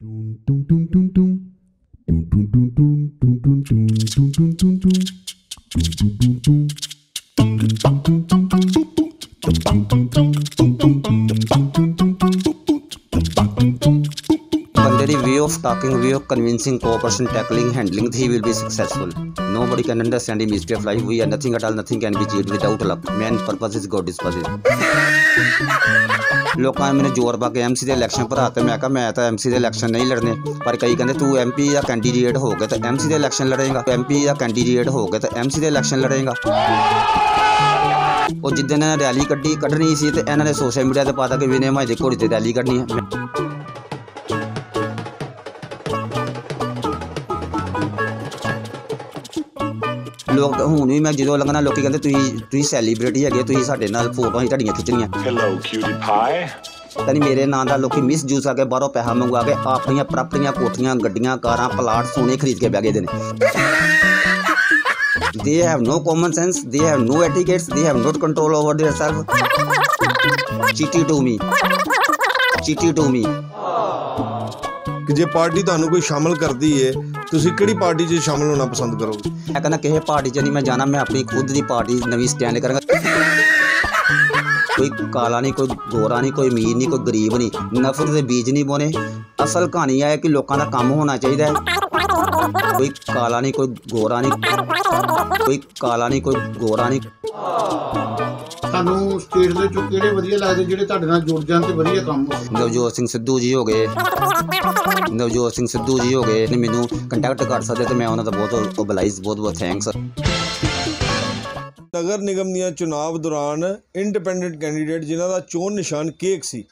From the way of talking, way of convincing, cooperation, tackling, handling, he will be successful. Nobody can understand him. His of life. We are nothing at all. Nothing can be achieved without love. Man's purpose is God's purpose. ਲੋਕਾਂ ਨੇ ਮੈਨੂੰ ਜ਼ੋਰ ਪਾ ਕੇ MC ਦੇ election ਭਰਾਤੇ ਮੈਂ ਕਹਾ ਮੈਂ ਤਾਂ ਐਮਸੀ ਦੇ ਇਲੈਕਸ਼ਨ ਨਹੀਂ ਲੜਨੇ ਪਰ ਕਈ ਕਹਿੰਦੇ ਤੂੰ ਐਮਪੀ ਦਾ ਕੈਂਡੀਡੇਟ ਹੋ ਗਿਆ ਤਾਂ ਐਮਸੀ ਦੇ ਇਲੈਕਸ਼ਨ ਲੜੇਗਾ ਐਮਪੀ ਦਾ ਕੈਂਡੀਡੇਟ ਹੋ ਗਿਆ ਤਾਂ ਐਮਸੀ ਦੇ ਇਲੈਕਸ਼ਨ ਲੜੇਗਾ ਉਹ ਜਿੱਦਨ ਰੈਲੀ ਕੱਢੀ ਕੱਢਣੀ ਸੀ ਤੇ ਇਹਨਾਂ ਨੇ ਸੋਸ਼ਲ ਮੀਡੀਆ ਤੇ ਪਾਤਾ ਕਿ ਵਿਨੇ ਮਾਈ ਦੇ ਘੋੜੀ ਤੇ ਰੈਲੀ ਕੱਢਣੀ ਹੈ ਲੋਕ ਹੁਣ ਵੀ ਮੈਂ ਜਦੋਂ ਲੱਗਣਾ ਲੋਕੀ ਕਹਿੰਦੇ ਤੁਸੀਂ ਤੁਸੀਂ ਸੈਲੀਬ੍ਰਿਟੀ ਹੈਗੇ ਤੁਸੀਂ ਸਾਡੇ ਨਾਲ ਫੋਟੋਆਂ ਹੀ ਤੁਹਾਡੀਆਂ ਖਿੱਚਣੀਆਂ ਹੈਲੋ ਕਿਊਟੀ ਪਾਈ ਪਤਾ ਨਹੀਂ ਮੇਰੇ ਨਾਂ ਦਾ ਲੋਕੀ ਮਿਸ ਜੂਸ ਆ ਕੇ ਬਾਹਰੋਂ ਪੈਸਾ ਮੰਗਵਾ ਕੇ ਆਪਣੀਆਂ ਪ੍ਰਾਪਰਟੀਆਂ ਕੋਠੀਆਂ ਗੱਡੀਆਂ ਕਾਰਾਂ ਪਲਾਟ ਸੋਨੇ ਖਰੀਦ ਕੇ ਬਹਿ ਗਏ ਦੇ ਨੇ they have no common sense they have no etiquettes they have not control over their self cheated to me cheated to me ਕਿ ਜੇ ਪਾਰਟੀ ਤੁਹਾਨੂੰ ਕੋਈ ਸ਼ਾਮਲ ਕਰਦੀ ਏ ਤੁਸੀਂ ਕਿਹੜੀ ਪਾਰਟੀ 'ਚ ਸ਼ਾਮਲ ਹੋਣਾ ਪਸੰਦ ਕਰੋਗੇ ਮੈਂ ਕਹਿੰਦਾ ਕਿਸੇ ਪਾਰਟੀ 'ਚ ਨਹੀਂ ਮੈਂ ਜਾਣਾ ਮੈਂ ਆਪਣੀ ਖੁਦ ਦੀ ਪਾਰਟੀ ਨਵੀਂ ਸਟੈਂਡ ਕਰਾਂਗਾ ਕੋਈ ਕਾਲਾ ਨਹੀਂ ਕੋਈ ਗੋਰਾ ਨਹੀਂ ਕੋਈ ਅਮੀਰ ਨਹੀਂ ਕੋਈ ਗਰੀਬ ਨਹੀਂ ਨਫ਼ਰਤ ਦੇ ਬੀਜ ਨਹੀਂ ਬੋਨੇ ਅਸਲ ਕਹਾਣੀ ਆ ਕਿ ਲੋਕਾਂ ਦਾ ਕੰਮ ਹੋਣਾ ਚਾਹੀਦਾ ਹੈ ਕੋਈ ਕਾਲਾ ਨਹੀਂ ਕੋਈ ਗੋਰਾ ਨਹੀਂ ਕੋਈ ਕਾਲਾ ਨਹੀਂ ਕੋਈ ਗੋਰਾ ਨਹੀਂ ਤੁਹਾਨੂੰ ਸਟੇਟ ਦੇ ਚੋਂ ਕਿਹੜੇ ਵਧੀਆ ਲੱਗਦੇ ਜਿਹੜੇ ਤੁਹਾਡੇ ਨਾਲ ਜੁੜ ਜਾਣ ਤੇ ਵਧੀਆ ਕੰਮ ਹੋਵੇ ਨਵਜੋਤ ਸਿੰਘ ਸਿੱਧੂ ਜੀ ਹੋ ਗਏ ਨਵਜੋਤ ਸਿੰਘ ਸਿੱਧੂ ਜੀ ਹੋ ਗਏ ਨੇ ਮੈਨੂੰ ਕੰਟੈਕਟ ਕਰ ਸਕਦੇ ਤੇ ਮੈਂ ਉਹਨਾਂ ਦਾ ਬਹੁਤ ਬਲਾਈਜ਼ ਬਹੁਤ ਬਹੁਤ ਥੈਂਕਸ ਨਗਰ ਨਿਗਮ ਦੀਆਂ ਚੋਣਾਂ ਦੌਰਾਨ ਇੰਡੀਪੈਂਡੈਂਟ ਕੈਂਡੀਡੇਟ ਜਿਨ੍ਹਾਂ ਦਾ ਚੋਣ ਨਿਸ਼ਾਨ ਕੇਕ ਸੀ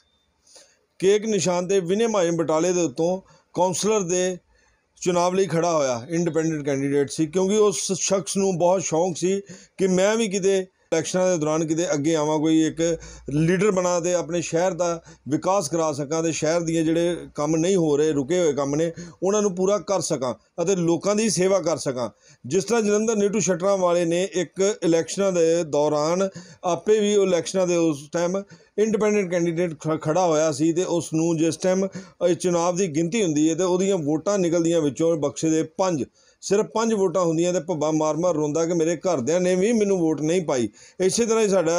ਕੇਕ ਨਿਸ਼ਾਨ ਤੇ ਵਿਨੇ ਮਾਇਮ ਬਟਾਲੇ ਦੇ ਉੱਤੋਂ ਕਾਉਂਸਲਰ ਦੇ ਚੋਣਾਂ ਲਈ ਖੜਾ ਹੋਇਆ ਇੰਡੀਪੈਂਡੈਂਟ ਕੈਂਡੀਡੇਟ ਸੀ ਕਿਉਂਕਿ ਉਸ ਸ਼ਖਸ ਨੂੰ ਬਹੁਤ ਸ਼ੌਂਕ ਸੀ ਕਿ ਮੈਂ ਵੀ ਕਿਤੇ ਇਲੈਕਸ਼ਨਾਂ ਦੇ ਦੌਰਾਨ ਕਿਤੇ ਅੱਗੇ ਆਵਾਂ ਕੋਈ ਇੱਕ ਲੀਡਰ ਬਣਾ ਦੇ ਆਪਣੇ ਸ਼ਹਿਰ ਦਾ ਵਿਕਾਸ ਕਰਾ ਸਕਾਂ ਤੇ ਸ਼ਹਿਰ ਦੀਆਂ ਜਿਹੜੇ ਕੰਮ ਨਹੀਂ ਹੋ ਰਹੇ ਰੁਕੇ ਹੋਏ ਕੰਮ ਨੇ ਉਹਨਾਂ ਨੂੰ ਪੂਰਾ ਕਰ ਸਕਾਂ ਅਤੇ ਲੋਕਾਂ ਦੀ ਸੇਵਾ ਕਰ ਸਕਾਂ ਜਿਸ ਤਰ੍ਹਾਂ ਜਲੰਧਰ ਨੀਟੂ ਸ਼ਟਰਾਂ ਵਾਲੇ ਨੇ ਇੱਕ ਇਲੈਕਸ਼ਨਾਂ ਦੇ ਦੌਰਾਨ ਆਪੇ ਵੀ ਉਹ ਇਲੈਕਸ਼ਨਾਂ ਦੇ ਉਸ ਟਾਈਮ ਇੰਡੀਪੈਂਡੈਂਟ ਕੈਂਡੀਡੇਟ ਖੜਾ ਹੋਇਆ ਸੀ ਤੇ ਉਸ ਨੂੰ ਜਿਸ ਟਾਈਮ ਚੋਣਾਂ ਦੀ ਗਿਣਤੀ ਹੁੰਦੀ ਹੈ ਤੇ ਉਹਦੀਆਂ ਵੋਟਾਂ ਨਿਕਲਦੀਆਂ ਵਿੱਚੋਂ ਬਖਸ਼ੇ ਦੇ 5 ਸਿਰਫ 5 ਵੋਟਾਂ ਹੁੰਦੀਆਂ ਤੇ ਭੱਬਾ ਮਾਰ-ਮਾਰ ਰੋਂਦਾ ਕਿ ਮੇਰੇ ਘਰਦਿਆਂ ਨੇ ਵੀ ਮੈਨੂੰ ਵੋਟ ਨਹੀਂ ਪਾਈ ਇਸੇ ਤਰ੍ਹਾਂ ਹੀ ਸਾਡਾ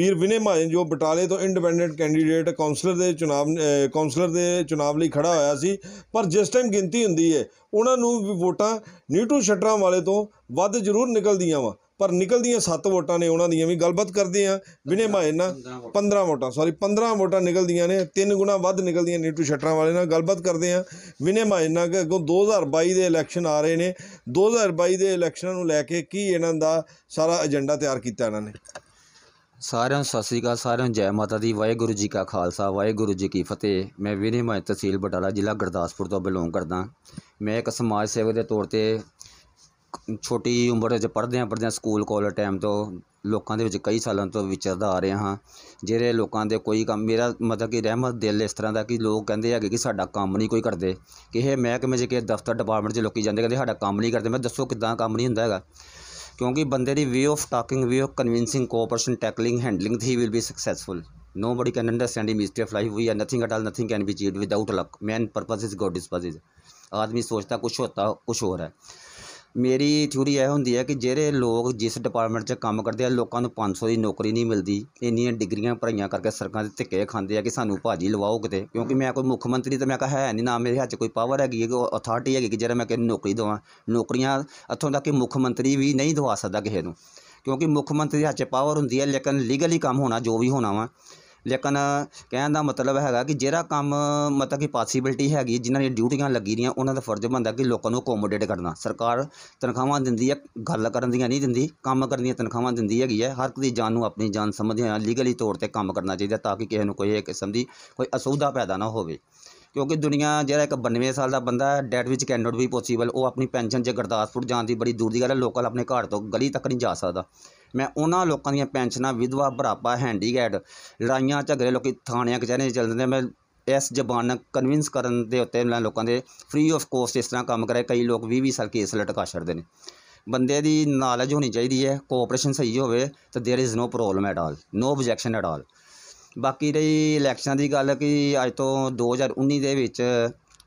ਵੀਰ ਵਿਨੇ ਮਾਜਨ ਜੋ ਬਟਾਲੇ ਤੋਂ ਇੰਡੀਪੈਂਡੈਂਟ ਕੈਂਡੀਡੇਟ ਕਾਉਂਸਲਰ ਦੇ ਚੋਣ ਕਾਉਂਸਲਰ ਦੇ ਚੋਣ ਲਈ ਖੜਾ ਹੋਇਆ ਸੀ ਪਰ ਜਿਸ ਟਾਈਮ ਗਿਣਤੀ ਹੁੰਦੀ ਹੈ ਉਹਨਾਂ ਨੂੰ ਵੋਟਾਂ ਨੀਟੂ ਸ਼ਟਰਾਂ ਵਾਲੇ ਤੋਂ ਵੱਧ ਜ਼ਰੂਰ ਨਿਕਲਦੀਆਂ ਵਾ ਪਰ ਨਿਕਲਦੀਆਂ 7 ਵੋਟਾਂ ਨੇ ਉਹਨਾਂ ਦੀਆਂ ਵੀ ਗੱਲਬਾਤ ਕਰਦੇ ਆ ਵਿਨੇ ਮਾਇਨ ਨਾ 15 ਵੋਟਾਂ ਸੌਰੀ 15 ਵੋਟਾਂ ਨਿਕਲਦੀਆਂ ਨੇ ਤਿੰਨ ਗੁਣਾ ਵੱਧ ਨਿਕਲਦੀਆਂ ਨੀਟੂ ਸ਼ਟਰਾਂ ਵਾਲੇ ਨਾਲ ਗੱਲਬਾਤ ਕਰਦੇ ਆ ਵਿਨੇ ਮਾਇਨ ਨਾ ਕਿ ਅੱਗੋਂ 2022 ਦੇ ਇਲੈਕਸ਼ਨ ਆ ਰਹੇ ਨੇ 2022 ਦੇ ਇਲੈਕਸ਼ਨਾਂ ਨੂੰ ਲੈ ਕੇ ਕੀ ਇਹਨਾਂ ਦਾ ਸਾਰਾ ਏਜੰਡਾ ਤਿਆਰ ਕੀਤਾ ਇਹਨਾਂ ਨੇ ਸਾਰਿਆਂ ਨੂੰ ਸਤਿ ਸ੍ਰੀ ਅਕਾਲ ਸਾਰਿਆਂ ਨੂੰ ਜੈ ਮਾਤਾ ਦੀ ਵਾਹਿਗੁਰੂ ਜੀ ਕਾ ਖਾਲਸਾ ਵਾਹਿਗੁਰੂ ਜੀ ਕੀ ਫਤਿਹ ਮੈਂ ਵਿਨੇ ਮਾਇ ਤਹਿਸੀਲ ਬਟਾਲਾ ਜ਼ਿਲ੍ਹਾ ਗੁਰਦਾਸਪੁਰ ਤੋਂ ਬਿਲੋਂਗ ਕਰਦਾ ਮੈਂ ਇੱਕ ਸਮਾਜ ਸੇਵਕ ਦੇ ਤੌਰ ਤੇ ਛੋਟੀ ਵਿੱਚ ਉਮਰ 'ਚ ਪੜ੍ਹਦਿਆਂ ਪੜ੍ਹਦਿਆਂ ਸਕੂਲ ਕਾਲਜ ਟਾਈਮ ਤੋਂ ਲੋਕਾਂ ਦੇ ਵਿੱਚ ਕਈ ਸਾਲਾਂ ਤੋਂ ਵਿਚਰਦਾ ਆ ਰਿਹਾ ਹਾਂ ਜਿਹੜੇ ਲੋਕਾਂ ਦੇ ਕੋਈ ਕੰਮ ਮੇਰਾ ਮਤਲਬ ਕਿ ਰਹਿਮਤ ਦਿਲ ਇਸ ਤਰ੍ਹਾਂ ਦਾ ਕਿ ਲੋਕ ਕਹਿੰਦੇ ਆਗੇ ਕਿ ਸਾਡਾ ਕੰਮ ਨਹੀਂ ਕੋਈ ਕਰਦੇ ਕਿਸੇ ਮਹਿਕਮੇ 'ਚ ਦਫ਼ਤਰ ਡਿਪਾਰਟਮੈਂਟ ਦੇ ਲੋਕੀ ਜਾਂਦੇ ਕਹਿੰਦੇ ਸਾਡਾ ਕੰਮ ਨਹੀਂ ਕਰਦੇ ਮੈਂ ਦੱਸੋ ਕਿਦਾਂ ਕੰਮ ਨਹੀਂ ਹੁੰਦਾ ਹੈਗਾ ਕਿਉਂਕਿ ਬੰਦੇ ਦੀ way of talking way of convincing cooperation tackling handling he will be successful nobody can understand the mystery of life we are nothing at all nothing can be achieved without luck man proposes God disposes ਆਦਮੀ ਸੋਚਦਾ ਕੁਝ ਹੋਤਾ ਕੁਝ ਹੋਰ ਹੈ ਮੇਰੀ theory ਇਹ ਹੁੰਦੀ ਹੈ ਕਿ ਜਿਹੜੇ ਲੋਕ ਜਿਸ ਡਿਪਾਰਟਮੈਂਟ 'ਚ ਕੰਮ ਕਰਦੇ ਆ ਲੋਕਾਂ ਨੂੰ 500 ਦੀ ਨੌਕਰੀ ਨਹੀਂ ਮਿਲਦੀ ਇੰਨੀਆਂ ਡਿਗਰੀਆਂ ਭਰਾਈਆਂ ਕਰਕੇ ਸਰਕਾਰ ਦੇ ਧੱਕੇ ਖਾਂਦੇ ਆ ਕਿ ਸਾਨੂੰ ਭਾਜੀ ਲਵਾਓ ਕਿਤੇ ਕਿਉਂਕਿ ਮੈਂ ਕੋਈ ਮੁੱਖ ਮੰਤਰੀ ਤਾਂ ਮੈਂ ਕਹਾ ਹੈ ਨਹੀਂ ਨਾ ਮੇਰੇ ਹੱਥ 'ਚ ਕੋਈ ਪਾਵਰ ਹੈਗੀ ਹੈ ਕਿ ਅਥਾਰਟੀ ਹੈਗੀ ਕਿ ਜਿਹੜਾ ਮੈਂ ਕਿਸੇ ਨੌਕਰੀ ਦਵਾਂ ਨੌਕਰੀਆਂ ਇੱਥੋਂ ਤੱਕ ਕਿ ਮੁੱਖ ਮੰਤਰੀ ਵੀ ਨਹੀਂ ਦਵਾ ਸਕਦਾ ਕਿਸੇ ਨੂੰ ਕਿਉਂਕਿ ਮੁੱਖ ਮੰਤਰੀ ਦੇ ਹੱਥ 'ਚ ਪਾਵਰ ਹੁੰਦੀ ਹੈ ਲੇਕਿਨ ਲੀਗਲੀ ਕੰਮ ਹੋਣਾ ਜੋ ਵੀ ਹੋਣਾ ਵਾ ਲੇਕਿਨ ਕਹਿਣ ਦਾ ਮਤਲਬ ਹੈਗਾ ਕਿ ਜਿਹੜਾ ਕੰਮ ਮਤਲਬ ਕਿ ਪੋਸਿਬਿਲਟੀ ਹੈਗੀ ਜਿਨ੍ਹਾਂ ਦੀਆਂ ਡਿਊਟੀਆਂ ਲੱਗੀ ਰੀਆਂ ਉਹਨਾਂ ਦਾ ਫਰਜ਼ ਬਣਦਾ ਕਿ ਲੋਕਾਂ ਨੂੰ ਅਕੋਮੋਡੇਟ ਕਰਨਾ ਸਰਕਾਰ ਤਨਖਾਹਾਂ ਦਿੰਦੀ ਹੈ ਗੱਲ ਕਰਨ ਦੀਆਂ ਨਹੀਂ ਦਿੰਦੀ ਕੰਮ ਕਰਨ ਦੀਆਂ ਤਨਖਾਹਾਂ ਦਿੰਦੀ ਹੈਗੀ ਹੈ ਹਰ ਇੱਕ ਦੀ ਜਾਨ ਨੂੰ ਆਪਣੀ ਜਾਨ ਸਮਝਦੇ ਹਾਂ ਲੀਗਲੀ ਤੌਰ ਤੇ ਕੰਮ ਕਰਨਾ ਚਾਹੀਦਾ ਤਾਂ ਕਿ ਕਿਸੇ ਨੂੰ ਕੋਈ ਕਿਸਮ ਦੀ ਕੋਈ ਅਸੁਵਿਧਾ ਪੈਦਾ ਨਾ ਹੋਵੇ ਕਿਉਂਕਿ ਦੁਨੀਆ ਜਿਹੜਾ ਇੱਕ 92 ਸਾਲ ਦਾ ਬੰਦਾ ਹੈ ਡੈਟ ਵਿੱਚ ਕੈਨ ਨਾਟ ਬੀ ਪੋਸੀਬਲ ਉਹ ਆਪਣੀ ਪੈਨਸ਼ਨ ਜੇ ਗਰਦਾਸਪੁਰ ਜਾਣ ਦੀ ਬੜੀ ਦੂਰ ਦੀ ਗੱਲ ਹੈ ਲੋਕਲ ਆਪਣੇ ਘਰ ਤੋਂ ਗਲੀ ਤੱਕ ਨਹੀਂ ਜਾ ਸਕਦਾ ਮੈਂ ਉਹਨਾਂ ਲੋਕਾਂ ਦੀਆਂ ਪੈਨਸ਼ਨਾਂ ਵਿਧਵਾ ਭਰਾਪਾ ਹੈਂਡੀਕੈਪਡ ਲੜਾਈਆਂ ਝਗੜੇ ਲੋਕੀ ਥਾਣਿਆਂ ਕਚਹਿਰੀਆਂ ਚੱਲਦੇ ਨੇ ਮੈਂ ਇਸ ਜ਼ਬਾਨ ਨਾਲ ਕਨਵਿੰਸ ਕਰਨ ਦੇ ਉੱਤੇ ਮੈਂ ਲੋਕਾਂ ਦੇ ਫ੍ਰੀ ਆਫ ਕੋਸਟ ਇਸ ਤਰ੍ਹਾਂ ਕੰਮ ਕਰੇ ਕਈ ਲੋਕ 20 20 ਸਾਲ ਕੇਸ ਲਟਕਾ ਛੱਡਦੇ ਨੇ ਬੰਦੇ ਦੀ ਨੌਲੇਜ ਹੋਣੀ ਚਾਹੀਦੀ ਹੈ ਕੋਆਪਰੇਸ਼ਨ ਸਹੀ ਹੋਵੇ ਤਾਂ there is no problem at all no objection at all ਬਾਕੀ ਰਹੀ ਇਲੈਕਸ਼ਨ ਦੀ ਗੱਲ ਕਿ ਅੱਜ ਤੋਂ 2019 ਦੇ ਵਿੱਚ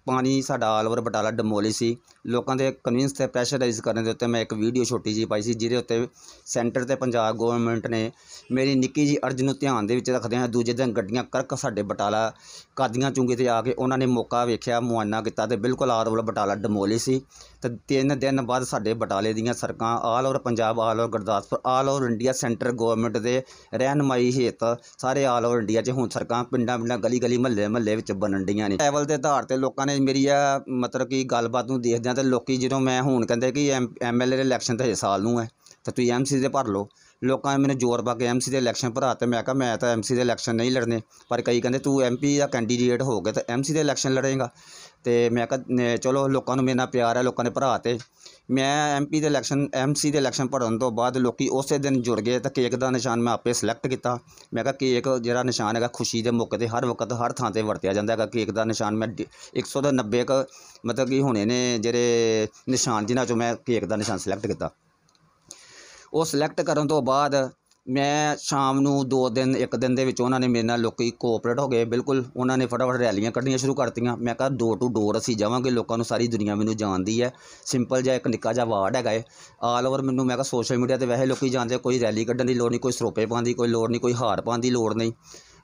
ਪਾਣੀ ਸਾਡਾ ਆਲ ਓਵਰ ਬਟਾਲਾ ਡਮੋਲਿਸ ਸੀ ਲੋਕਾਂ ਦੇ ਕਨਵਿੰਸ ਤੇ ਪ੍ਰੈਸ਼ਰਾਈਜ਼ ਕਰਨ ਦੇ ਉੱਤੇ ਮੈਂ ਇੱਕ ਵੀਡੀਓ ਛੋਟੀ ਜੀ ਪਾਈ ਸੀ ਜਿਹਦੇ ਉੱਤੇ ਸੈਂਟਰ ਤੇ ਪੰਜਾਬ ਗਵਰਨਮੈਂਟ ਨੇ ਮੇਰੀ ਨਿੱਕੀ ਜੀ ਅਰਜ਼ ਨੂੰ ਧਿਆਨ ਦੇ ਵਿੱਚ ਰੱਖਦੇ ਹਾਂ ਦੂਜੇ ਦਿਨ ਗੱਡੀਆਂ ਕਰਕ ਸਾਡੇ ਬਟਾਲਾ ਕਾਦੀਆਂ ਚੁੰਗੇ ਤੇ ਆ ਕੇ ਉਹਨਾਂ ਨੇ ਮੌਕਾ ਵੇਖਿਆ ਮੁਆਨਾ ਕੀਤਾ ਤੇ ਬਿਲਕੁਲ ਆਲ ਓਵਰ ਬਟਾਲਾ ਡਮੋਲੀ ਸੀ ਤੇ ਤਿੰਨ ਦਿਨ ਬਾਅਦ ਸਾਡੇ ਬਟਾਲੇ ਦੀਆਂ ਸਰਕਾਂ all over Punjab all over Gurdaspur all over India centre government ਦੇ ਰਹਿਨਮਾਈ ਹੇਤ ਸਾਰੇ ਆਲ ਓਵਰ ਇੰਡੀਆ 'ਚ ਹੁਣ ਸਰਕਾਂ ਪਿੰਡਾਂ ਪਿੰਡਾਂ ਗਲੀ ਗਲੀ ਮਹੱਲੇ ਮਹੱਲੇ ਵਿੱਚ ਬਣਨ ਡੀਆਂ ਨੇ ਲੈਵਲ ਦੇ ਆਧਾਰ ਤੇ ਲੋਕਾਂ ਨੇ ਮੇਰੀ ਆ ਮਤਲਬ ਕਿ ਗੱਲਬਾਤ ਨੂੰ ਦੇਖਦਿਆਂ ਤਾਂ ਲੋਕੀ ਜਦੋਂ ਮੈਂ ਹੁਣ ਕਹਿੰਦੇ ਕਿ ਐਮ ਐਲ ਏ ਦੇ ਇਲੈਕਸ਼ਨ ਤਾਂ ਹਜੇ ਸਾਲ ਨੂੰ ਹੈ ਤਾਂ ਤੁਸੀਂ ਐਮ ਸੀ ਦੇ ਭਰ ਲਓ ਲੋਕਾਂ ਨੇ ਮੈਨੂੰ ਜ਼ੋਰ ਪਾ ਕੇ ਐਮਸੀ ਦੇ ਇਲੈਕਸ਼ਨ ਭਰਾ ਤੇ ਮੈਂ ਕਿਹਾ ਮੈਂ ਤਾਂ ਐਮਸੀ ਦੇ ਇਲੈਕਸ਼ਨ ਨਹੀਂ ਲੜਨੇ ਪਰ ਕਈ ਕਹਿੰਦੇ ਤੂੰ ਐਮਪੀ ਦਾ ਕੈਂਡੀਡੇਟ ਹੋ ਗਿਆ ਤਾਂ ਐਮਸੀ ਦੇ ਇਲੈਕਸ਼ਨ ਲੜੇਗਾ ਤੇ ਮੈਂ ਕਿਹਾ ਚਲੋ ਲੋਕਾਂ ਨੂੰ ਮੇਰਾ ਪਿਆਰ ਹੈ ਲੋਕਾਂ ਨੇ ਭਰਾ ਤੇ ਮੈਂ ਐਮਪੀ ਦੇ ਇਲੈਕਸ਼ਨ ਐਮਸੀ ਦੇ ਇਲੈਕਸ਼ਨ ਭਰਨ ਤੋਂ ਬਾਅਦ ਲੋਕੀ ਉਸੇ ਦਿਨ ਜੁੜ ਗਏ ਤਾਂ ਕੇਕ ਦਾ ਨਿਸ਼ਾਨ ਮੈਂ ਆਪੇ ਸਿਲੈਕਟ ਕੀਤਾ ਮੈਂ ਕਿਹਾ ਕੇਕ ਜਿਹੜਾ ਨਿਸ਼ਾਨ ਹੈਗਾ ਖੁਸ਼ੀ ਦੇ ਮੌਕੇ ਤੇ ਹਰ ਵਕਤ ਹਰ ਥਾਂ ਤੇ ਵਰਤਿਆ ਜਾਂਦਾ ਹੈਗਾ ਕੇਕ ਦਾ ਨਿਸ਼ਾਨ ਮੈਂ 190 ਕ ਮਤਲਬ ਕਿ ਹੁਣੇ ਨੇ ਜਿਹੜੇ ਨਿਸ਼ਾਨ ਜਿਨ੍ਹਾਂ ਚੋਂ ਮੈਂ ਕੇਕ ਦਾ ਨਿਸ਼ਾਨ ਸਿਲੈਕਟ ਕੀਤਾ ਉਹ ਸਿਲੈਕਟ ਕਰਨ ਤੋਂ ਬਾਅਦ ਮੈਂ ਸ਼ਾਮ ਨੂੰ ਦੋ ਦਿਨ ਇੱਕ ਦਿਨ ਦੇ ਵਿੱਚ ਉਹਨਾਂ ਨੇ ਮੇਰੇ ਨਾਲ ਲੋਕੀ ਕੋਆਪਰੇਟ ਹੋ ਗਏ ਬਿਲਕੁਲ ਉਹਨਾਂ ਨੇ ਫਟਾਫਟ ਰੈਲੀਆਂ ਕੱਢਣੀਆਂ ਸ਼ੁਰੂ ਕਰਤੀਆਂ ਮੈਂ ਕਿਹਾ ਡੋਰ ਟੂ ਡੋਰ ਅਸੀਂ ਜਾਵਾਂਗੇ ਲੋਕਾਂ ਨੂੰ ਸਾਰੀ ਦੁਨੀਆ ਮੈਨੂੰ ਜਾਣਦੀ ਹੈ ਸਿੰਪਲ ਜਿਹਾ ਇੱਕ ਨਿੱਕਾ ਜਿਹਾ ਵਾਰਡ ਹੈਗਾ ਏ ਆਲ ਓਵਰ ਮੈਨੂੰ ਮੈਂ ਕਿਹਾ ਸੋਸ਼ਲ ਮੀਡੀਆ ਤੇ ਵੈਸੇ ਲੋਕੀ ਜਾਣਦੇ ਕੋਈ ਰੈਲੀ ਕੱਢਣ ਦੀ ਲੋੜ ਨਹੀਂ ਕੋਈ ਸਰੋਪੇ ਪਾਉਣ ਦੀ ਕੋਈ ਲੋੜ ਨਹੀਂ ਕੋਈ ਹਾਰ ਪਾਉਣ ਦੀ ਲੋੜ ਨਹੀਂ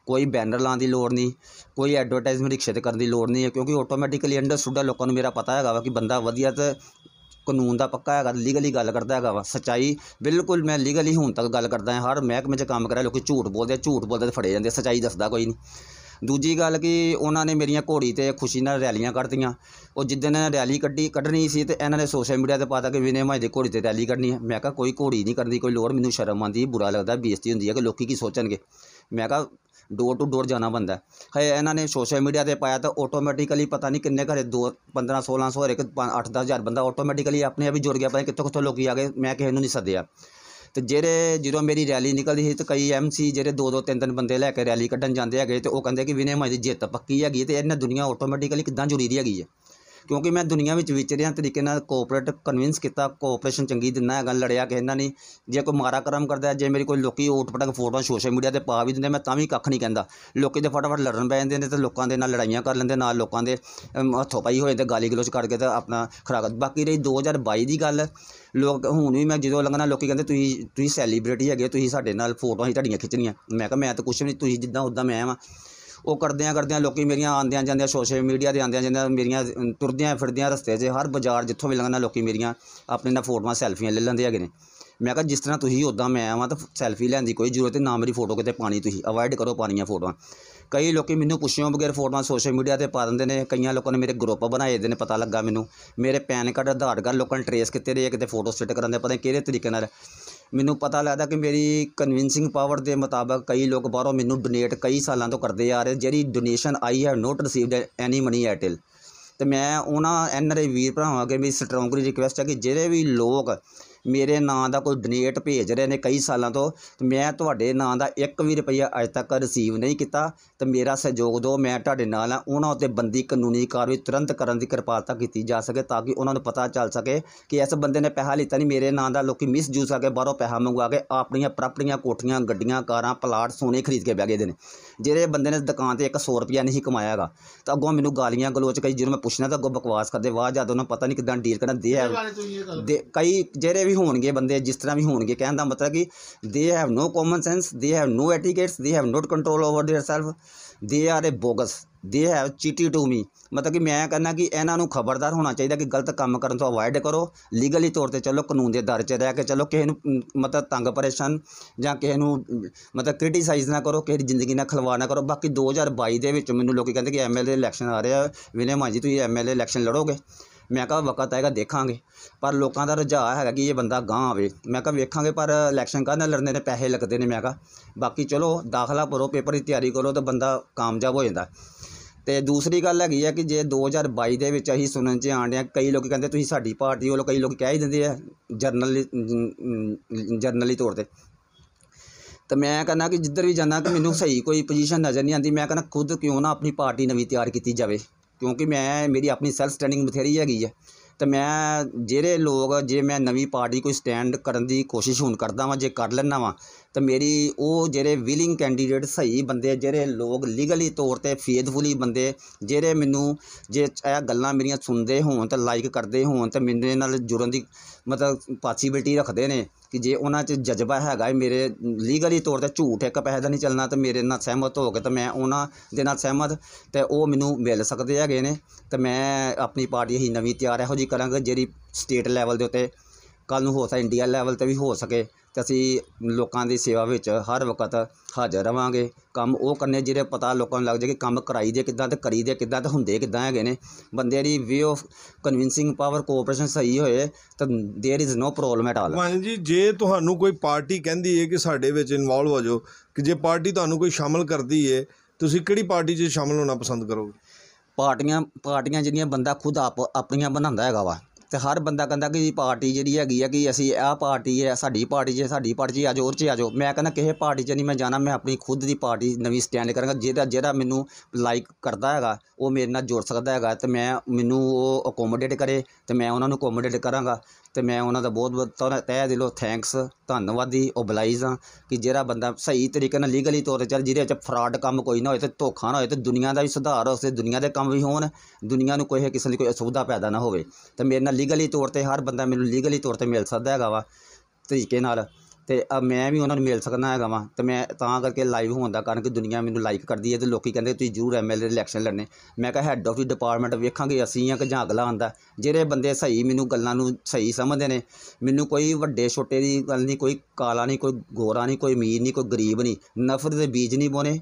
ਕੋਈ ਬੈਨਰ ਲਾਉਣ ਦੀ ਲੋੜ ਨਹੀਂ ਕੋਈ ਐਡਵਰਟਾਈਜ਼ਮੈਂਟ ਰਿਕਸ਼ੇ ਤੇ ਕਰਨ ਦੀ ਲੋੜ ਨਹੀਂ ਹੈ ਕਿਉਂਕਿ ਆਟੋਮੈਟਿਕਲੀ ਅੰਡਰਸਟੂਡ ਹੈ ਲੋਕਾਂ ਨੂੰ ਮੇਰਾ ਪਤਾ ਹੈਗਾ ਵਾ ਕਿ ਬੰਦਾ ਵਧੀਆ ਤੇ ਕਾਨੂੰਨ ਦਾ ਪੱਕਾ ਹੈਗਾ ਲੀਗਲੀ ਗੱਲ ਕਰਦਾ ਹੈਗਾ ਵਾ ਸਚਾਈ ਬਿਲਕੁਲ ਮੈਂ ਲੀਗਲੀ ਹੁਣ ਤੱਕ ਗੱਲ ਕਰਦਾ ਹਾਂ ਹਰ ਮਹਿਕਮੇ 'ਚ ਕੰਮ ਕਰਿਆ ਲੋਕੀ ਝੂਠ ਬੋਲਦੇ ਝੂਠ ਬੋਲਦੇ ਤੇ ਫੜੇ ਜਾਂਦੇ ਸਚਾਈ ਦੱਸਦਾ ਕੋਈ ਨਹੀਂ ਦੂਜੀ ਗੱਲ ਕਿ ਉਹਨਾਂ ਨੇ ਮੇਰੀਆਂ ਘੋੜੀ ਤੇ ਖੁਸ਼ੀ ਨਾਲ ਰੈਲੀਆਂ ਕੱਢਤੀਆਂ ਉਹ ਜਿੱਦਣ ਰੈਲੀ ਕੱਢੀ ਕੱਢਣੀ ਸੀ ਤੇ ਇਹਨਾਂ ਨੇ ਸੋਸ਼ਲ ਮੀਡੀਆ ਤੇ ਪਾਤਾ ਕਿ ਵਿਨੇ ਮਾਈ ਦੀ ਘੋੜੀ ਤੇ ਰੈਲੀ ਕੱਢਣੀ ਹੈ ਮੈਂ ਕਿਹਾ ਕੋਈ ਘੋੜੀ ਨਹੀਂ ਕਰਦੀ ਕੋਈ ਲੋੜ ਮੈਨੂੰ ਸ਼ਰਮ ਆਉਂਦੀ ਬੁਰਾ ਲੱਗਦਾ ਬੇਇੱਜ਼ਤੀ ਹੁੰਦੀ ਹੈ ਕਿ ਲੋਕੀ ਕੀ ਸੋਚਣਗੇ ਮੈਂ ਕਿਹਾ ਡੋਰ ਟੂ ਡੋਰ ਜਾਣਾ ਬੰਦਾ ਹੈ ਇਹਨਾਂ ਨੇ ਸੋਸ਼ਲ ਮੀਡੀਆ ਤੇ ਪਾਇਆ ਤਾਂ ਆਟੋਮੈਟਿਕਲੀ ਪਤਾ ਨਹੀਂ ਕਿੰਨੇ ਘਰੇ ਦੋ 15 1600 ਇੱਕ 8 10000 ਬੰਦਾ ਆਟੋਮੈਟਿਕਲੀ ਆਪਣੇ ਆਪ ਹੀ ਜੁੜ ਗਿਆ ਪਤਾ ਕਿੱਥੋਂ ਕਿੱਥੋਂ ਲੋਕੀ ਆ ਗਏ ਮੈਂ ਕਿਸੇ ਨੂੰ ਨਹੀਂ ਸੱਦਿਆ ਤੇ ਜਿਹੜੇ ਜਦੋਂ ਮੇਰੀ ਰੈਲੀ ਨਿਕਲਦੀ ਸੀ ਤੇ ਕਈ ਐਮਸੀ ਜਿਹੜੇ ਦੋ ਦੋ ਤਿੰਨ ਤਿੰਨ ਬੰਦੇ ਲੈ ਕੇ ਰੈਲੀ ਕੱਢਣ ਜਾਂਦੇ ਹੈਗੇ ਤੇ ਉਹ ਕਹਿੰਦੇ ਕਿ ਵਿਨੇ ਮਾਈ ਦੀ ਜਿੱਤ ਪੱਕੀ ਹੈਗੀ ਤੇ ਇਹਨਾਂ ਦੁਨੀਆ ਆਟੋਮੈਟਿਕਲੀ ਕਿਦਾਂ ਜੁੜੀ ਦੀ ਹੈਗੀ ਹੈ ਕਿਉਂਕਿ ਮੈਂ ਦੁਨੀਆ ਵਿੱਚ ਵਿਚਰਿਆ ਤਰੀਕੇ ਨਾਲ ਕੋਆਪਰੇਟ ਕਨਵਿੰਸ ਕੀਤਾ ਕੋਆਪਰੇਸ਼ਨ ਚੰਗੀ ਦਿੰਦਾ ਹੈਗਾ ਲੜਿਆ ਕਿਸੇ ਨਾਲ ਨਹੀਂ ਜੇ ਕੋਈ ਮਾਰਾ ਕਰਮ ਕਰਦਾ ਜੇ ਮੇਰੀ ਕੋਈ ਲੋਕੀ ਓਟ ਪਟਕ ਫੋਟੋ ਸੋਸ਼ਲ ਮੀਡੀਆ ਤੇ ਪਾ ਵੀ ਦਿੰਦੇ ਮੈਂ ਤਾਂ ਵੀ ਕੱਖ ਨਹੀਂ ਕਹਿੰਦਾ ਲੋਕੀ ਤੇ ਫਟਾਫਟ ਲੜਨ ਪੈ ਜਾਂਦੇ ਨੇ ਤੇ ਲੋਕਾਂ ਦੇ ਨਾਲ ਲੜਾਈਆਂ ਕਰ ਲੈਂਦੇ ਨਾਲ ਲੋਕਾਂ ਦੇ ਹੱਥੋਂ ਪਾਈ ਹੋਏ ਤੇ ਗਾਲੀ ਗਲੋਚ ਕਰਕੇ ਤੇ ਆਪਣਾ ਖਰਾਕਤ ਬਾਕੀ ਰਹੀ 2022 ਦੀ ਗੱਲ ਲੋਕ ਹੁਣ ਵੀ ਮੈਂ ਜਦੋਂ ਲੰਘਣਾ ਲੋਕੀ ਕਹਿੰਦੇ ਤੁਸੀਂ ਤੁਸੀਂ ਸੈਲੀਬ੍ਰਿਟੀ ਹੈਗੇ ਤੁਸੀਂ ਸਾਡੇ ਨਾਲ ਫੋਟੋਆਂ ਹੀ ਤੁਹਾਡੀਆਂ ਖਿੱਚਣੀਆਂ ਮੈਂ ਕਿਹਾ ਮੈਂ ਤਾਂ ਕੁਛ ਨਹੀਂ ਤੁਸੀਂ ਜਿੱਦਾਂ ਉਦਾਂ ਮੈਂ ਆ ਉਹ ਕਰਦਿਆਂ ਕਰਦਿਆਂ ਲੋਕੀ ਮੇਰੀਆਂ ਆਂਦਿਆਂ ਜਾਂਦਿਆਂ ਸੋਸ਼ਲ ਮੀਡੀਆ 'ਤੇ ਆਂਦਿਆਂ ਜਾਂਦਿਆਂ ਮੇਰੀਆਂ ਤੁਰਦਿਆਂ ਫਿਰਦਿਆਂ ਰਸਤੇ 'ਚ ਹਰ ਬਾਜ਼ਾਰ ਜਿੱਥੋਂ ਵੀ ਲੰਘਣਾ ਲੋਕੀ ਮੇਰੀਆਂ ਆਪਣੇ ਨਾਲ ਫੋਟੋਆਂ ਸੈਲਫੀਆਂ ਲੈ ਲੈਂਦੇ ਹੈਗੇ ਨੇ ਮੈਂ ਕਿਹਾ ਜਿਸ ਤਰ੍ਹਾਂ ਤੁਸੀਂ ਉਦਾਂ ਮੈਂ ਆਵਾਂ ਤਾਂ ਸੈਲਫੀ ਲੈਣ ਦੀ ਕੋਈ ਜ਼ਰੂਰਤ ਨਹੀਂ ਨਾ ਮੇਰੀ ਫੋਟੋ ਕਿਤੇ ਪਾਣੀ ਤੁਸੀਂ ਅਵਾਇਡ ਕਰੋ ਪਾਣੀਆਂ ਫੋਟੋਆਂ ਕਈ ਲੋਕੀ ਮੈਨੂੰ ਪੁੱਛਿਓ ਬਗੈਰ ਫੋਟੋਆਂ ਸੋਸ਼ਲ ਮੀਡੀਆ ਤੇ ਪਾ ਦਿੰਦੇ ਨੇ ਕਈਆਂ ਲੋਕਾਂ ਨੇ ਮੇਰੇ ਗਰੁੱਪ ਬਣਾਏ ਦੇ ਨੇ ਪਤਾ ਲੱਗਾ ਮੈਨੂੰ ਮੇਰੇ ਪੈਨ ਕਾਰਡ ਆਧਾਰ ਕਾਰਡ ਲੋਕਾਂ ਨੇ ਟਰੇਸ ਕੀਤੇ ਨੇ ਕਿਤੇ ਫੋਟੋ ਸਟੇਟ ਕਰਾਉਂਦੇ ਪਤਾ ਕਿਹੜੇ ਤਰੀਕੇ ਨਾਲ ਮੈਨੂੰ ਪਤਾ ਲੱਗਦਾ ਕਿ ਮੇਰੀ ਕਨਵਿੰਸਿੰਗ ਪਾਵਰ ਦੇ ਮੁਤਾਬਕ ਕਈ ਲੋਕ ਬਾਹਰੋਂ ਮੈਨੂੰ ਡੋਨੇਟ ਕਈ ਸਾਲਾਂ ਤੋਂ ਕਰਦੇ ਆ ਰਹੇ ਜਿਹੜੀ ਡੋਨੇਸ਼ਨ ਆਈ ਹੈ not received any money at ਤੇ ਮੈਂ ਉਹਨਾਂ ਐਨ ਵੀਰ ਭਰਾਵਾਂ ਅੱਗੇ ਵੀ ਸਟਰੋਂਗਲੀ ਰਿਕੁਐਸਟ ਹੈ ਕਿ ਜਿਹੜੇ ਵੀ ਲੋਕ ਮੇਰੇ ਨਾਂ ਦਾ ਕੋਈ ਡੋਨੇਟ ਭੇਜ ਰਹੇ ਨੇ ਕਈ ਸਾਲਾਂ ਤੋਂ ਤੇ ਮੈਂ ਤੁਹਾਡੇ ਨਾਂ ਦਾ ਇੱਕ ਵੀ ਰੁਪਈਆ ਅਜ ਤੱਕ ਰਿਸੀਵ ਨਹੀਂ ਕੀਤਾ ਤੇ ਮੇਰਾ ਸਹਿਯੋਗ ਦਿਓ ਮੈਂ ਤੁਹਾਡੇ ਨਾਲ ਆ ਉਹਨਾਂ ਉੱਤੇ ਬੰਦੀ ਕਾਨੂੰਨੀ ਕਾਰਵਾਈ ਤੁਰੰਤ ਕਰਨ ਦੀ ਕਿਰਪਾਲਤਾ ਕੀਤੀ ਜਾ ਸਕੇ ਤਾਂ ਕਿ ਉਹਨਾਂ ਨੂੰ ਪਤਾ ਚੱਲ ਸਕੇ ਕਿ ਇਸ ਬੰਦੇ ਨੇ ਪੈਸਾ ਲਿੱਤਾ ਨਹੀਂ ਮੇਰੇ ਨਾਂ ਦਾ ਲੋਕੀ ਮਿਸ ਆ ਕੇ ਬਾਹਰੋਂ ਪੈਸਾ ਮੰਗਵਾ ਕੇ ਆਪਣੀਆਂ ਪ੍ਰਾਪਰਟੀਆਂ ਕੋਠੀਆਂ ਗੱਡੀਆਂ ਕਾਰਾਂ ਪਲਾਟ ਸੋਨੇ ਖਰੀਦ ਕੇ ਬੈਗੇ ਗਏ ਦੇ ਨੇ ਜਿਹੜੇ ਬੰਦੇ ਨੇ ਦੁਕਾਨ ਤੇ 100 ਰੁਪਿਆ ਨਹੀਂ ਕਮਾਇਆਗਾ ਤਾਂ ਅੱਗੋਂ ਮੈਨੂੰ ਗਾਲੀਆਂ ਗਲੋਚ ਕਈ ਜਦੋਂ ਮੈਂ ਪੁੱਛਣਾ ਤਾਂ ਅੱਗੋਂ ਬਕਵਾਸ ਕਰਦੇ ਵਾਹ ਜਦ ਉਹਨਾਂ ਪਤਾ ਨਹੀਂ ਕਿਦਾਂ ਡੀਲ ਕਰਨਾ ਦੇ ਕਈ ਜਿਹੜੇ ਵੀ ਹੋਣਗੇ ਬੰਦੇ ਜਿਸ ਤਰ੍ਹਾਂ ਵੀ ਹੋਣਗੇ ਕਹਿਣ ਦਾ ਮਤਲਬ ਕਿ they have no common sense they have no etiquettes they have not control over their self they are a bogus they have cheated to me ਮਤਲਬ ਕਿ ਮੈਂ ਕਹਿੰਦਾ ਕਿ ਇਹਨਾਂ ਨੂੰ ਖਬਰਦਾਰ ਹੋਣਾ ਚਾਹੀਦਾ ਕਿ ਗਲਤ ਕੰਮ ਕਰਨ ਤੋਂ ਅਵਾਇਡ ਕਰੋ ਲੀਗਲੀ ਤੌਰ ਤੇ ਚਲੋ ਕਾਨੂੰਨ ਦੇ ਦਰ 'ਚ ਰਹਿ ਕੇ ਚਲੋ ਕਿਸੇ ਨੂੰ ਮਤਲਬ ਤੰਗ ਪਰੇਸ਼ਾਨ ਜਾਂ ਕਿਸੇ ਨੂੰ ਮਤਲਬ ਕ੍ਰਿਟਿਸਾਈਜ਼ ਨਾ ਕਰੋ ਕਿਸੇ ਦੀ ਜ਼ਿੰਦਗੀ ਨਾ ਖਲਵਾੜ ਨਾ ਕਰੋ ਬਾਕੀ 2022 ਦੇ ਵਿੱਚ ਮੈਨੂੰ ਲੋਕੀ ਕਹਿੰਦੇ ਕਿ ਐਮਐਲਏ ਇਲੈਕਸ਼ਨ ਆ ਰਿਹਾ ਵਿਨੇ ਮਾਂਜੀ ਤੁਸੀਂ ਐਮਐਲਏ ਇਲੈਕਸ਼ਨ ਲੜੋਗੇ ਮੈਂ ਕਿਹਾ ਵਕਤ ਆਏਗਾ ਦੇਖਾਂਗੇ ਪਰ ਲੋਕਾਂ ਦਾ ਰੁਝਾਅ ਹੈਗਾ ਕਿ ਇਹ ਬੰਦਾ ਗਾਂ ਆਵੇ ਮੈਂ ਕਿਹਾ ਵੇਖਾਂਗੇ ਪਰ ਇਲੈਕਸ਼ਨ ਕਾਹਦੇ ਲੜਨੇ ਨੇ ਪੈਸੇ ਲੱਗਦੇ ਨੇ ਮੈਂ ਕਿਹਾ ਬਾਕੀ ਚਲੋ ਦਾਖਲਾ ਭਰੋ ਪੇਪਰ ਦੀ ਤਿਆਰੀ ਕਰੋ ਤਾਂ ਬੰਦਾ ਕਾਮਯਾਬ ਹੋ ਜਾਂਦਾ ਤੇ ਦੂਸਰੀ ਗੱਲ ਹੈਗੀ ਹੈ ਕਿ ਜੇ 2022 ਦੇ ਵਿੱਚ ਅਸੀਂ ਸੁਣਨ 'ਚ ਆਣ ਆ ਕਈ ਲੋਕੀ ਕਹਿੰਦੇ ਤੁਸੀਂ ਸਾਡੀ ਪਾਰਟੀ ਵੱਲੋਂ ਕਈ ਲੋਕ ਕਹਿ ਹੀ ਦਿੰਦੇ ਆ ਜਰਨਲ ਜਰਨਲੀ ਤੌਰ ਤੇ ਤਾਂ ਮੈਂ ਕਹਿੰਦਾ ਕਿ ਜਿੱਧਰ ਵੀ ਜਾਂਦਾ ਕਿ ਮੈਨੂੰ ਸਹੀ ਕੋਈ ਪੋਜੀਸ਼ਨ ਨਜ਼ਰ ਨਹੀਂ ਆਉਂਦੀ ਮੈਂ ਕਹਿੰਦਾ ਖੁਦ ਕਿਉਂ ਨਾ ਆਪਣੀ ਪਾਰਟੀ ਨਵੀਂ ਤਿਆਰ ਕੀਤੀ ਜਾਵੇ ਕਿਉਂਕਿ ਮੈਂ ਮੇਰੀ ਆਪਣੀ ਸੈਲਫ ਸਟੈਂਡਿੰਗ ਬਥੇਰੀ ਹੈਗੀ ਹੈ ਤੇ ਮੈਂ ਜਿਹੜੇ ਲੋਕ ਜੇ ਮੈਂ ਨਵੀਂ ਪਾਰਟੀ ਕੋਈ ਸਟੈਂਡ ਕਰਨ ਦੀ ਕੋਸ਼ਿਸ਼ ਹੁਣ ਕਰਦਾ ਵਾਂ ਜੇ ਕਰ ਲੈਣਾ ਵਾਂ ਤੇ ਮੇਰੀ ਉਹ ਜਿਹੜੇ ਵਿਲਿੰਗ ਕੈਂਡੀਡੇਟ ਸਹੀ ਬੰਦੇ ਜਿਹੜੇ ਲੋਕ ਲੀਗਲੀ ਤੌਰ ਤੇ ਫੇਦਫੁਲੀ ਬੰਦੇ ਜਿਹੜੇ ਮੈਨੂੰ ਜੇ ਇਹ ਗੱਲਾਂ ਮੇਰੀਆਂ ਸੁਣਦੇ ਹੋਣ ਤੇ ਲਾਈਕ ਕਰਦੇ ਹੋਣ ਤੇ ਮੇਰੇ ਨਾਲ ਜੁੜਨ ਦੀ ਮਤਲਬ ਪਾਸੀਬਿਲਟੀ ਰੱਖਦੇ ਨੇ ਕਿ ਜੇ ਉਹਨਾਂ 'ਚ ਜਜ਼ਬਾ ਹੈਗਾ ਮੇਰੇ ਲੀਗਲੀ ਤੌਰ 'ਤੇ ਝੂਠ ਇੱਕ ਪੈਸੇ ਦਾ ਨਹੀਂ ਚੱਲਣਾ ਤੇ ਮੇਰੇ ਨਾਲ ਸਹਿਮਤ ਹੋ ਕੇ ਤੇ ਮੈਂ ਉਹਨਾਂ ਦੇ ਨਾਲ ਸਹਿਮਤ ਤੇ ਉਹ ਮੈਨੂੰ ਮਿਲ ਸਕਦੇ ਹੈਗੇ ਨੇ ਤੇ ਮੈਂ ਆਪਣੀ ਪਾਰਟੀ ਹੀ ਨਵੀਂ ਤਿਆਰ ਇਹੋ ਜੀ ਕਰਾਂਗਾ ਜਿਹੜੀ ਸਟੇਟ ਲੈਵਲ ਦੇ ਉੱਤੇ ਕੱਲ ਨੂੰ ਹੋ ਸਕਦਾ ਇੰਡੀਆ ਲੈਵਲ 'ਤੇ ਵੀ ਹੋ ਸਕੇ ਅਤੇ ਅਸੀਂ ਲੋਕਾਂ ਦੀ ਸੇਵਾ ਵਿੱਚ ਹਰ ਵਕਤ ਹਾਜ਼ਰ ਰਵਾਂਗੇ ਕੰਮ ਉਹ ਕਰਨੇ ਜਿਹੜੇ ਪਤਾ ਲੋਕਾਂ ਨੂੰ ਲੱਗ ਜਾਏ ਕਿ ਕੰਮ ਕਰਾਈ ਦੇ ਕਿੱਦਾਂ ਤੇ ਕਰੀ ਦੇ ਕਿੱਦਾਂ ਤੇ ਹੁੰਦੇ ਕਿੱਦਾਂ ਹੈਗੇ ਨੇ ਬੰਦੇ ਦੀ way of convincing power cooperation ਸਹੀ ਹੋਏ ਤਾਂ there is no problem at all Mann ji ਜੇ ਤੁਹਾਨੂੰ ਕੋਈ ਪਾਰਟੀ ਕਹਿੰਦੀ ਹੈ ਕਿ ਸਾਡੇ ਵਿੱਚ ਇਨਵੋਲਵ ਹੋ ਜਾਓ ਕਿ ਜੇ ਪਾਰਟੀ ਤੁਹਾਨੂੰ ਕੋਈ ਸ਼ਾਮਲ ਕਰਦੀ ਹੈ ਤੁਸੀਂ ਕਿਹੜੀ ਪਾਰਟੀ 'ਚ ਸ਼ਾਮਲ ਹੋਣਾ ਪਸੰਦ ਕਰੋਗੇ ਪਾਰਟੀਆਂ ਪਾਰਟੀਆਂ ਜਿਹੜੀਆਂ ਬੰਦਾ ਖੁਦ ਆਪ ਆਪਣੀਆਂ ਬਣਾਉਂਦਾ ਹੈਗਾ ਵਾ ਤੇ ਹਰ ਬੰਦਾ ਕਹਿੰਦਾ ਕਿ ਪਾਰਟੀ ਜਿਹੜੀ ਹੈਗੀ ਆ ਕਿ ਅਸੀਂ ਆਹ ਪਾਰਟੀ ਹੈ ਸਾਡੀ ਪਾਰਟੀ ਹੈ ਸਾਡੀ ਪਾਰਟੀ 'ਚ ਆ ਜੋਰ 'ਚ ਆ ਜੋ ਮੈਂ ਕਹਿੰਦਾ ਕਿਸੇ ਪਾਰਟੀ 'ਚ ਨਹੀਂ ਮੈਂ ਜਾਣਾ ਮੈਂ ਆਪਣੀ ਖੁਦ ਦੀ ਪਾਰਟੀ ਨਵੀਂ ਸਟੈਂਡ ਕਰਾਂਗਾ ਜਿਹਦਾ ਜਿਹੜਾ ਮੈਨੂੰ ਲਾਈਕ ਕਰਦਾ ਹੈਗਾ ਉਹ ਮੇਰੇ ਨਾਲ ਜੁੜ ਸਕਦਾ ਹੈਗਾ ਤੇ ਮੈਂ ਮੈਨੂੰ ਉਹ ਅਕੋਮੋਡੇਟ ਕਰੇ ਤੇ ਮੈਂ ਉਹਨਾਂ ਨੂੰ ਅਕੋਮੋਡੇਟ ਕਰਾਂਗਾ ਤੇ ਮੈਂ ਉਹਨਾਂ ਦਾ ਬਹੁਤ ਬਹੁਤ ਤਹਿ ਦਿਲੋਂ ਥੈਂਕਸ ਧੰਨਵਾਦੀ ਓਬਲਾਈਜ਼ ਹਾਂ ਕਿ ਜਿਹੜਾ ਬੰਦਾ ਸਹੀ ਤਰੀਕੇ ਨਾਲ ਲੀਗਲੀ ਤੌਰ 'ਤੇ ਚੱਲ ਜਿਹਦੇ ਵਿੱਚ ਫਰਾਡ ਕੰਮ ਕੋਈ ਨਾ ਹੋਏ ਤੇ ਧੋਖਾ ਨਾ ਹੋਏ ਤੇ ਦੁਨੀਆ ਦਾ ਵੀ ਸੁਧਾਰ ਹੋ ਸਕੇ ਦੁਨੀਆ ਦੇ ਕੰਮ ਵੀ ਹੋਣ ਦੁਨੀਆ ਨੂੰ ਕੋਈ ਕਿਸੇ ਲਈ ਕੋਈ ਅਸੁਵਿਧਾ ਪੈਦਾ ਨਾ ਹੋਵੇ ਤੇ ਮੇਰੇ ਨਾਲ ਲੀਗਲੀ ਤੌਰ 'ਤੇ ਹਰ ਬੰਦਾ ਮੈਨੂੰ ਲੀਗਲੀ ਤੌਰ 'ਤੇ ਮਿਲ ਸਕਦਾ ਹੈਗਾ ਵਾ ਤਰੀਕੇ ਨਾਲ ਅਤੇ ਮੈਂ ਵੀ ਉਹਨਾਂ ਨੂੰ ਮਿਲ ਸਕਦਾ ਹੈਗਾ ਵਾ ਤੇ ਮੈਂ ਤਾਂ ਕਰਕੇ ਲਾਈਵ ਹੋਣ ਦਾ ਕਾਰਨ ਕਿ ਦੁਨੀਆ ਮੈਨੂੰ ਲਾਈਕ ਕਰਦੀ ਹੈ ਤੇ ਲੋਕੀ ਕਹਿੰਦੇ ਤੁਸੀਂ ਜ਼ਰੂਰ ਐਮ ਐਲ ਇਲੈਕਸ਼ਨ ਲੜਨੇ ਮੈਂ ਕਿਹਾ ਹੈੱਡ ਆਫ ਦੀ ਡਿਪਾਰਟਮੈਂਟ ਵੇਖਾਂਗੇ ਅਸੀਂ ਆ ਕਿ ਜਾਂ ਅਗਲਾ ਜਿਹੜੇ ਬੰਦੇ ਸਹੀ ਮੈਨੂੰ ਗੱਲਾਂ ਨੂੰ ਸਹੀ ਸਮਝਦੇ ਨੇ ਮੈਨੂੰ ਕੋਈ ਵੱਡੇ ਛੋਟੇ ਦੀ ਗੱਲ ਨਹੀਂ ਕੋਈ ਕਾਲਾ ਨਹੀਂ ਕੋਈ ਗੋਰਾ ਨਹੀਂ ਕੋਈ ਅਮੀਰ ਨਹੀਂ ਕੋਈ ਗਰੀਬ ਨਹੀਂ ਨਫ਼ਰਤ ਦੇ ਬੀਜ ਨਹੀਂ ਬੋਨੇ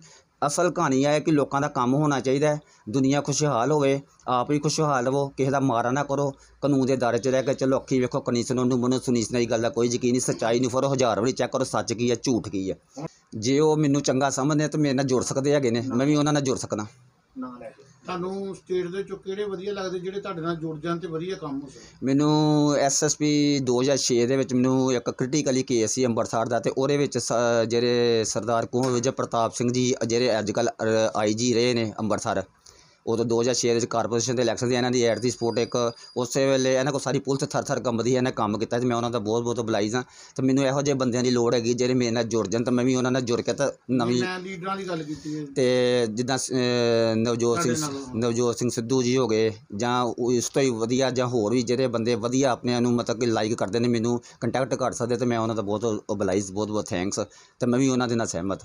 ਅਸਲ ਕਹਾਣੀ ਹੈ ਕਿ ਲੋਕਾਂ ਦਾ ਕੰਮ ਹੋਣਾ ਚਾਹੀਦਾ ਹੈ ਦੁਨੀਆ ਖੁਸ਼ਹਾਲ ਹੋਵੇ ਆਪ ਵੀ ਖੁਸ਼ਹਾਲ ਰਹੋ ਕਿਸੇ ਦਾ ਮਾਰਾ ਨਾ ਕਰੋ ਕਾਨੂੰਨ ਦੇ ਦਰ 'ਚ ਰਹਿ ਕੇ ਚਲੋ ਅੱਖੀ ਵੇਖੋ ਕਨੀ ਸੁਣੋ ਨੂੰ ਮਨੋ ਸੁਣੀ ਸੁਣਾਈ ਗੱਲ ਦਾ ਕੋਈ ਯਕੀਨ ਨਹੀਂ ਸੱਚਾਈ ਨੂੰ ਫਿਰ ਹਜ਼ਾਰ ਵਾਰੀ ਚੈੱਕ ਕਰੋ ਸੱਚ ਕੀ ਹੈ ਝੂਠ ਕੀ ਹੈ ਜੇ ਉਹ ਮੈਨੂੰ ਚੰਗਾ ਸਮਝਦੇ ਤਾਂ ਮੇਰੇ ਨਾਲ ਜੁੜ ਸਕਦੇ ਹੈਗੇ ਨੇ ਮੈਂ ਵੀ ਉਹਨਾਂ ਨਾਲ ਜੁੜ ਸਕਦਾ ਤੁਹਾਨੂੰ ਸਟੇਟ ਦੇ ਚੋ ਕਿਹੜੇ ਵਧੀਆ ਲੱਗਦੇ ਜਿਹੜੇ ਤੁਹਾਡੇ ਨਾਲ ਜੁੜ ਜਾਣ ਤੇ ਵਧੀਆ ਕੰਮ ਹੋ ਸਕੇ ਮੈਨੂੰ ਐਸਐਸਪੀ 2006 ਦੇ ਵਿੱਚ ਮੈਨੂੰ ਇੱਕ ਕ੍ਰਿਟੀਕਲੀ ਕੇਸ ਸੀ ਅੰਮ੍ਰਿਤਸਰ ਦਾ ਤੇ ਉਹਦੇ ਵਿੱਚ ਜਿਹੜੇ ਸਰਦਾਰ ਕੋਹ ਵਿਜੇ ਪ੍ਰਤਾਪ ਸਿੰਘ ਜੀ ਜਿਹੜੇ ਅੱਜ ਕੱਲ ਆਈਜੀ ਰਹੇ ਨੇ ਅੰਬਰਸਾਰ ਉਹ ਤਾਂ 2006 ਦੇ ਵਿੱਚ ਕਾਰਪੋਰੇਸ਼ਨ ਦੇ ਇਲੈਕਸ਼ਨ ਦੀ ਇਹਨਾਂ ਦੀ ਐਡ ਦੀ ਸਪੋਰਟ ਇੱਕ ਉਸੇ ਵੇਲੇ ਇਹਨਾਂ ਕੋ ਸਾਰੀ ਪੁਲਿਸ ਥਰ ਥਰ ਕੰਬਦੀ ਇਹਨਾਂ ਕੰਮ ਕੀਤਾ ਤੇ ਮੈਂ ਉਹਨਾਂ ਦਾ ਬਹੁਤ ਬਹੁਤ ਬਲਾਈਜ਼ ਆ ਤੇ ਮੈਨੂੰ ਇਹੋ ਜਿਹੇ ਬੰਦਿਆਂ ਦੀ ਲੋੜ ਹੈਗੀ ਜਿਹੜੇ ਮੇਰੇ ਨਾਲ ਜੁੜ ਜਾਣ ਤਾਂ ਮੈਂ ਵੀ ਉਹਨਾਂ ਨਾਲ ਜੁੜ ਕੇ ਤਾਂ ਨਵੀਂ ਮੈਂ ਲੀਡਰਾਂ ਦੀ ਗੱਲ ਕੀਤੀ ਹੈ ਤੇ ਜਿੱਦਾਂ ਨਵਜੋਤ ਸਿੰਘ ਨਵਜੋਤ ਸਿੰਘ ਸਿੱਧੂ ਜੀ ਹੋ ਗਏ ਜਾਂ ਉਸ ਤੋਂ ਹੀ ਵਧੀਆ ਜਾਂ ਹੋਰ ਵੀ ਜਿਹੜੇ ਬੰਦੇ ਵਧੀਆ ਆਪਣੇ ਨੂੰ ਮਤਲਬ ਕਿ ਲਾਈਕ ਕਰਦੇ ਨੇ ਮੈਨੂੰ ਕੰਟੈਕਟ ਕਰ ਸਕਦੇ ਤੇ ਮੈਂ ਉਹਨਾਂ ਦਾ ਬਹੁਤ ਬਲਾਈਜ਼ ਬਹੁਤ ਬਹੁਤ ਥੈਂਕਸ ਤੇ ਮੈਂ ਵੀ ਉਹਨਾਂ ਦੇ ਨਾਲ ਸਹਿਮਤ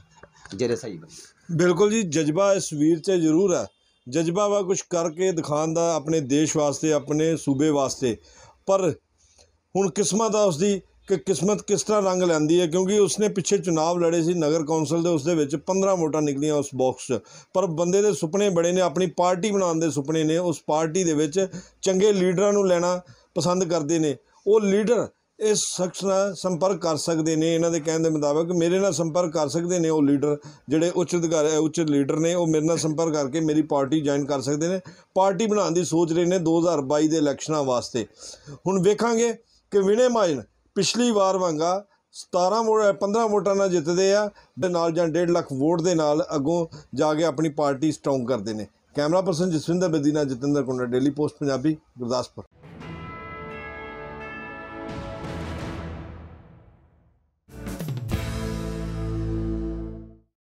ਜਿਹੜੇ ਸਹੀ ਬਿਲਕੁਲ ਜੀ ਜਜ਼ਬਾ ਇਸ ਵੀਰ ਤੇ ਜ਼ਰੂਰ ਹੈ ਜਜ਼ਬਾ ਵਾ ਕੁਝ ਕਰਕੇ ਦਿਖਾਣ ਦਾ ਆਪਣੇ ਦੇਸ਼ ਵਾਸਤੇ ਆਪਣੇ ਸੂਬੇ ਵਾਸਤੇ ਪਰ ਹੁਣ ਕਿਸਮਤ ਆ ਉਸਦੀ ਕਿ ਕਿਸਮਤ ਕਿਸ ਤਰ੍ਹਾਂ ਰੰਗ ਲੈਂਦੀ ਹੈ ਕਿਉਂਕਿ ਉਸਨੇ ਪਿੱਛੇ ਚੋਣਾਂ ਲੜੇ ਸੀ ਨਗਰ ਕੌਂਸਲ ਦੇ ਉਸ ਦੇ ਵਿੱਚ 15 ਵੋਟਾਂ ਨਿਕਲੀਆਂ ਉਸ ਬਾਕਸ 'ਚ ਪਰ ਬੰਦੇ ਦੇ ਸੁਪਨੇ ਬੜੇ ਨੇ ਆਪਣੀ ਪਾਰਟੀ ਬਣਾਉਣ ਦੇ ਸੁਪਨੇ ਨੇ ਉਸ ਪਾਰਟੀ ਦੇ ਵਿੱਚ ਚੰਗੇ ਲੀਡਰਾਂ ਨੂੰ ਲੈਣਾ ਪਸੰਦ ਕਰਦੇ ਨੇ ਉਹ ਲੀਡਰ ਇਸ ਸ਼ਖਸ ਨਾਲ ਸੰਪਰਕ ਕਰ ਸਕਦੇ ਨੇ ਇਹਨਾਂ ਦੇ ਕਹਿਣ ਦੇ ਮੁਤਾਬਕ ਮੇਰੇ ਨਾਲ ਸੰਪਰਕ ਕਰ ਸਕਦੇ ਨੇ ਉਹ ਲੀਡਰ ਜਿਹੜੇ ਉੱਚ ਅਧਿਕਾਰ ਉੱਚ ਲੀਡਰ ਨੇ ਉਹ ਮੇਰੇ ਨਾਲ ਸੰਪਰਕ ਕਰਕੇ ਮੇਰੀ ਪਾਰਟੀ ਜੁਆਇਨ ਕਰ ਸਕਦੇ ਨੇ ਪਾਰਟੀ ਬਣਾਉਣ ਦੀ ਸੋਚ ਰਹੇ ਨੇ 2022 ਦੇ ਇਲੈਕਸ਼ਨਾਂ ਵਾਸਤੇ ਹੁਣ ਵੇਖਾਂਗੇ ਕਿ ਵਿਨੇ ਮਾਜਨ ਪਿਛਲੀ ਵਾਰ ਵਾਂਗਾ 17 ਵੋਟ 15 ਵੋਟਾਂ ਨਾਲ ਜਿੱਤਦੇ ਆ ਦੇ ਨਾਲ ਜਾਂ 1.5 ਲੱਖ ਵੋਟ ਦੇ ਨਾਲ ਅੱਗੋਂ ਜਾ ਕੇ ਆਪਣੀ ਪਾਰਟੀ ਸਟਰੋਂਗ ਕਰਦੇ ਨੇ camera person Jaswinder Badina Jatinder Kunda daily post Punjabi Gurdaspur